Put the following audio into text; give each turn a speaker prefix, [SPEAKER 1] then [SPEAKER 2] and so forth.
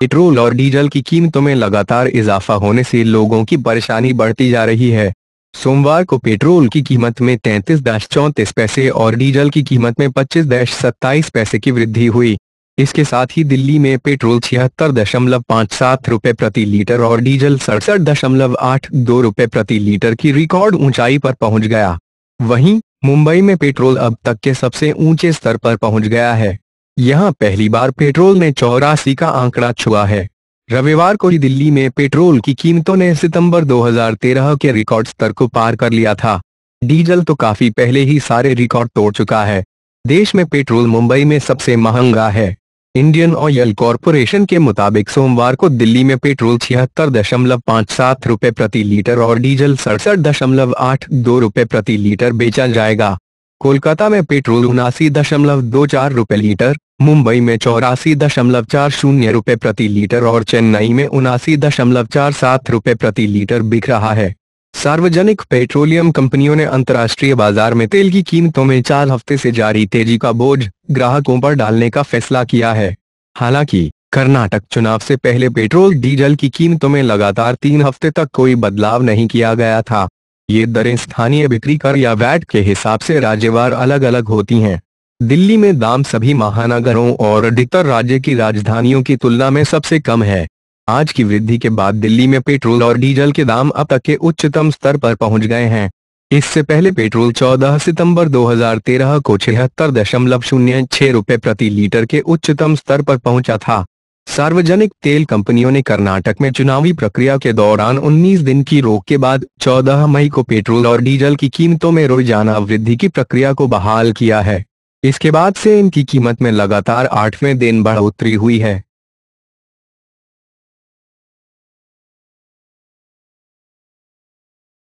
[SPEAKER 1] petrol और diesel की कीमतों में लगातार इजाफा होने से लोगों की परेशानी बढ़ती जा रही है सोमवार को पेट्रोल की कीमत में तैंतीस दश पैसे और डीजल की कीमत में पच्चीस दश सत्ताईस पैसे की वृद्धि हुई इसके साथ ही दिल्ली में पेट्रोल छिहत्तर दशमलव पाँच सात रूपए प्रति लीटर और डीजल सड़सठ दशमलव आठ दो रूपए प्रति लीटर की रिकॉर्ड ऊंचाई पर पहुंच गया वहीं मुंबई में पेट्रोल अब तक के सबसे ऊंचे स्तर पर पहुंच गया है यहां पहली बार पेट्रोल ने चौरासी का आंकड़ा छुआ है रविवार को ही दिल्ली में पेट्रोल की कीमतों ने सितंबर 2013 के रिकॉर्ड स्तर को पार कर लिया था डीजल तो काफी पहले ही सारे रिकॉर्ड तोड़ चुका है देश में पेट्रोल मुंबई में सबसे महंगा है इंडियन ऑयल कॉरपोरेशन के मुताबिक सोमवार को दिल्ली में पेट्रोल छिहत्तर दशमलव पाँच सात रूपए प्रति लीटर और डीजल सड़सठ दशमलव आठ दो रूपए प्रति लीटर बेचा जाएगा कोलकाता में पेट्रोल उनासी दशमलव दो चार रूपए लीटर मुंबई में चौरासी दशमलव चार शून्य रूपए प्रति लीटर और चेन्नई में उनासी दशमलव चार सात रूपए प्रति लीटर बिक रहा है सार्वजनिक पेट्रोलियम कंपनियों ने अंतर्राष्ट्रीय बाजार में तेल की कीमतों में चार हफ्ते से जारी तेजी का बोझ ग्राहकों पर डालने का फैसला किया है हालांकि कर्नाटक चुनाव से पहले पेट्रोल डीजल की कीमतों में लगातार तीन हफ्ते तक कोई बदलाव नहीं किया गया था ये दरें स्थानीय बिक्री कर या वैट के हिसाब से राज्यवार अलग अलग होती हैं दिल्ली में दाम सभी महानगरों और अधिकतर राज्य की राजधानियों की तुलना में सबसे कम है आज की वृद्धि के बाद दिल्ली में पेट्रोल और डीजल के दाम अब तक के उच्चतम स्तर पर पहुंच गए हैं इससे पहले पेट्रोल 14 सितंबर 2013 को छिहत्तर दशमलव शून्य छह रूपए प्रति लीटर के उच्चतम स्तर पर पहुंचा था सार्वजनिक तेल कंपनियों ने कर्नाटक में चुनावी प्रक्रिया के दौरान 19 दिन की रोक के बाद 14 मई को पेट्रोल और डीजल की कीमतों में रोजाना वृद्धि की प्रक्रिया को बहाल किया है इसके बाद से इनकी कीमत में लगातार आठवें दिन बढ़ोतरी हुई है